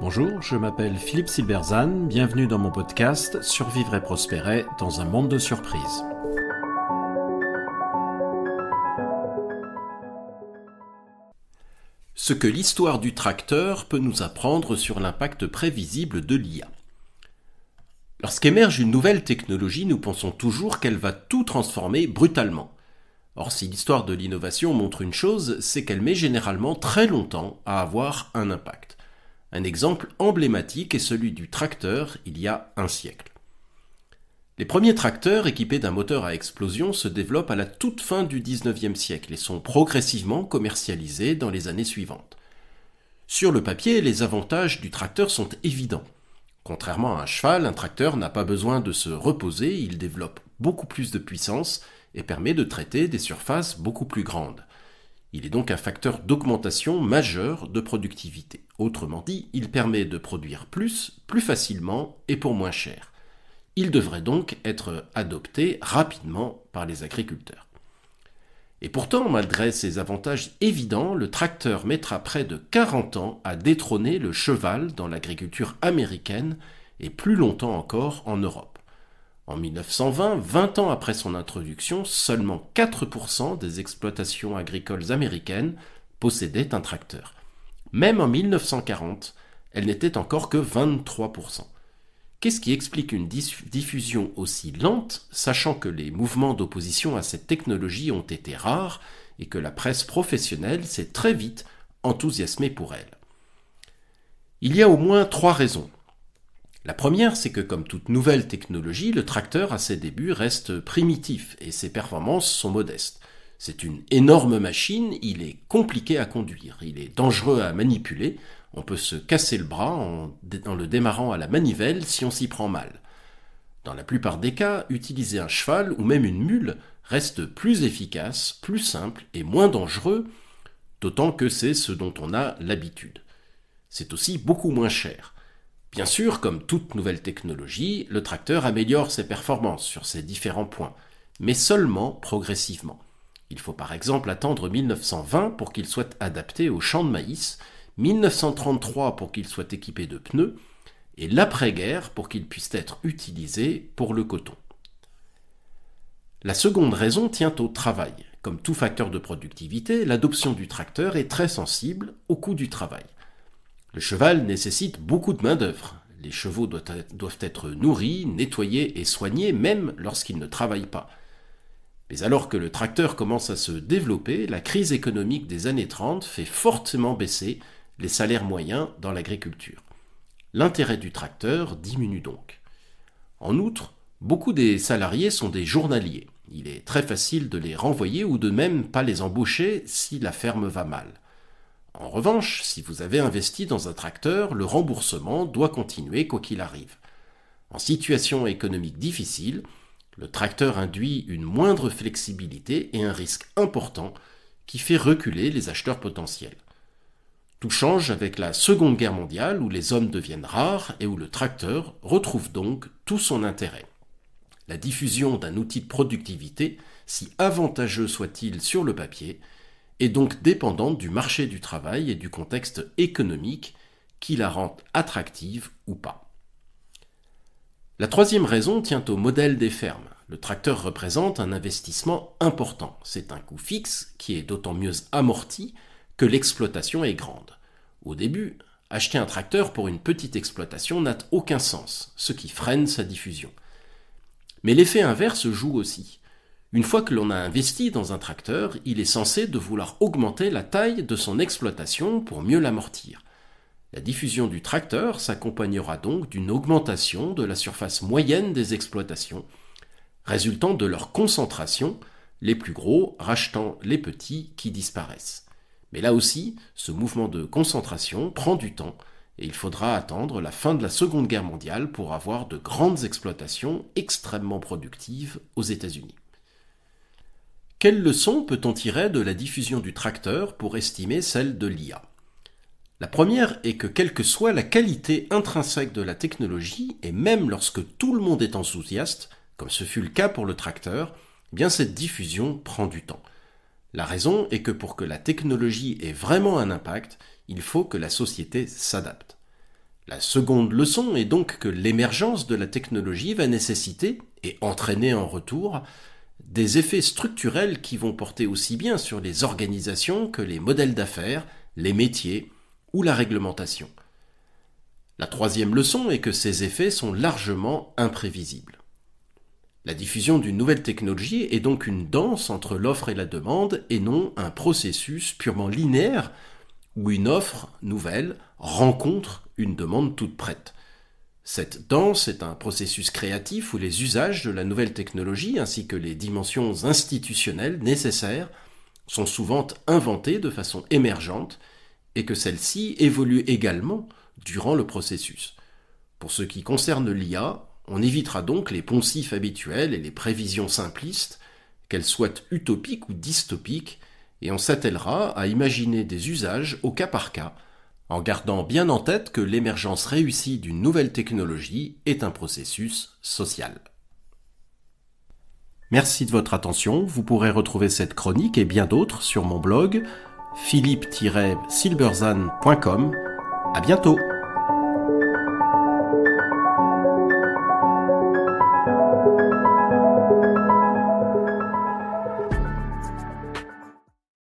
Bonjour, je m'appelle Philippe Silberzan, bienvenue dans mon podcast Survivre et prospérer dans un monde de surprises. Ce que l'histoire du tracteur peut nous apprendre sur l'impact prévisible de l'IA. Lorsqu'émerge une nouvelle technologie, nous pensons toujours qu'elle va tout transformer brutalement. Or, si l'histoire de l'innovation montre une chose, c'est qu'elle met généralement très longtemps à avoir un impact. Un exemple emblématique est celui du tracteur il y a un siècle. Les premiers tracteurs équipés d'un moteur à explosion se développent à la toute fin du 19e siècle et sont progressivement commercialisés dans les années suivantes. Sur le papier, les avantages du tracteur sont évidents. Contrairement à un cheval, un tracteur n'a pas besoin de se reposer, il développe beaucoup plus de puissance et permet de traiter des surfaces beaucoup plus grandes. Il est donc un facteur d'augmentation majeur de productivité. Autrement dit, il permet de produire plus, plus facilement et pour moins cher. Il devrait donc être adopté rapidement par les agriculteurs. Et pourtant, malgré ces avantages évidents, le tracteur mettra près de 40 ans à détrôner le cheval dans l'agriculture américaine et plus longtemps encore en Europe. En 1920, 20 ans après son introduction, seulement 4% des exploitations agricoles américaines possédaient un tracteur. Même en 1940, elle n'était encore que 23%. Qu'est-ce qui explique une diffusion aussi lente, sachant que les mouvements d'opposition à cette technologie ont été rares et que la presse professionnelle s'est très vite enthousiasmée pour elle Il y a au moins trois raisons. La première, c'est que comme toute nouvelle technologie, le tracteur à ses débuts reste primitif et ses performances sont modestes. C'est une énorme machine, il est compliqué à conduire, il est dangereux à manipuler, on peut se casser le bras en, le démarrant à la manivelle si on s'y prend mal. Dans la plupart des cas, utiliser un cheval ou même une mule reste plus efficace, plus simple et moins dangereux, d'autant que c'est ce dont on a l'habitude. C'est aussi beaucoup moins cher. Bien sûr, comme toute nouvelle technologie, le tracteur améliore ses performances sur ces différents points, mais seulement progressivement. Il faut par exemple attendre 1920 pour qu'il soit adapté aux champs de maïs, 1933 pour qu'il soit équipé de pneus, et l'après-guerre pour qu'il puisse être utilisé pour le coton. La seconde raison tient au travail. Comme tout facteur de productivité, l'adoption du tracteur est très sensible au coût du travail. Le cheval nécessite beaucoup de main-d'œuvre. Les chevaux doivent être nourris, nettoyés et soignés même lorsqu'ils ne travaillent pas. Mais alors que le tracteur commence à se développer, la crise économique des années 30 fait fortement baisser les salaires moyens dans l'agriculture. L'intérêt du tracteur diminue donc. En outre, beaucoup des salariés sont des journaliers. Il est très facile de les renvoyer ou de même pas les embaucher si la ferme va mal. En revanche, si vous avez investi dans un tracteur, le remboursement doit continuer quoi qu'il arrive. En situation économique difficile, le tracteur induit une moindre flexibilité et un risque important qui fait reculer les acheteurs potentiels. Tout change avec la Seconde Guerre mondiale où les hommes deviennent rares et où le tracteur retrouve donc tout son intérêt. La diffusion d'un outil de productivité, si avantageux soit-il sur le papier, est donc dépendante du marché du travail et du contexte économique qui la rend attractive ou pas. La troisième raison tient au modèle des fermes. Le tracteur représente un investissement important. C'est un coût fixe qui est d'autant mieux amorti que l'exploitation est grande. Au début, acheter un tracteur pour une petite exploitation n'a aucun sens, ce qui freine sa diffusion. Mais l'effet inverse joue aussi. Une fois que l'on a investi dans un tracteur, il est censé de vouloir augmenter la taille de son exploitation pour mieux l'amortir. La diffusion du tracteur s'accompagnera donc d'une augmentation de la surface moyenne des exploitations, résultant de leur concentration, les plus gros rachetant les petits qui disparaissent. Mais là aussi, ce mouvement de concentration prend du temps et il faudra attendre la fin de la Seconde Guerre mondiale pour avoir de grandes exploitations extrêmement productives aux États-Unis. Quelles leçons peut-on tirer de la diffusion du tracteur pour estimer celle de l'IA La première est que quelle que soit la qualité intrinsèque de la technologie, et même lorsque tout le monde est enthousiaste, comme ce fut le cas pour le tracteur, eh bien cette diffusion prend du temps. La raison est que pour que la technologie ait vraiment un impact, il faut que la société s'adapte. La seconde leçon est donc que l'émergence de la technologie va nécessiter, et entraîner en retour, des effets structurels qui vont porter aussi bien sur les organisations que les modèles d'affaires, les métiers ou la réglementation. La troisième leçon est que ces effets sont largement imprévisibles. La diffusion d'une nouvelle technologie est donc une danse entre l'offre et la demande et non un processus purement linéaire où une offre nouvelle rencontre une demande toute prête. Cette danse est un processus créatif où les usages de la nouvelle technologie ainsi que les dimensions institutionnelles nécessaires sont souvent inventés de façon émergente et que celle-ci évolue également durant le processus. Pour ce qui concerne l'IA, on évitera donc les poncifs habituels et les prévisions simplistes, qu'elles soient utopiques ou dystopiques, et on s'attellera à imaginer des usages au cas par cas, en gardant bien en tête que l'émergence réussie d'une nouvelle technologie est un processus social. Merci de votre attention, vous pourrez retrouver cette chronique et bien d'autres sur mon blog philippe-silberzan.com. À bientôt!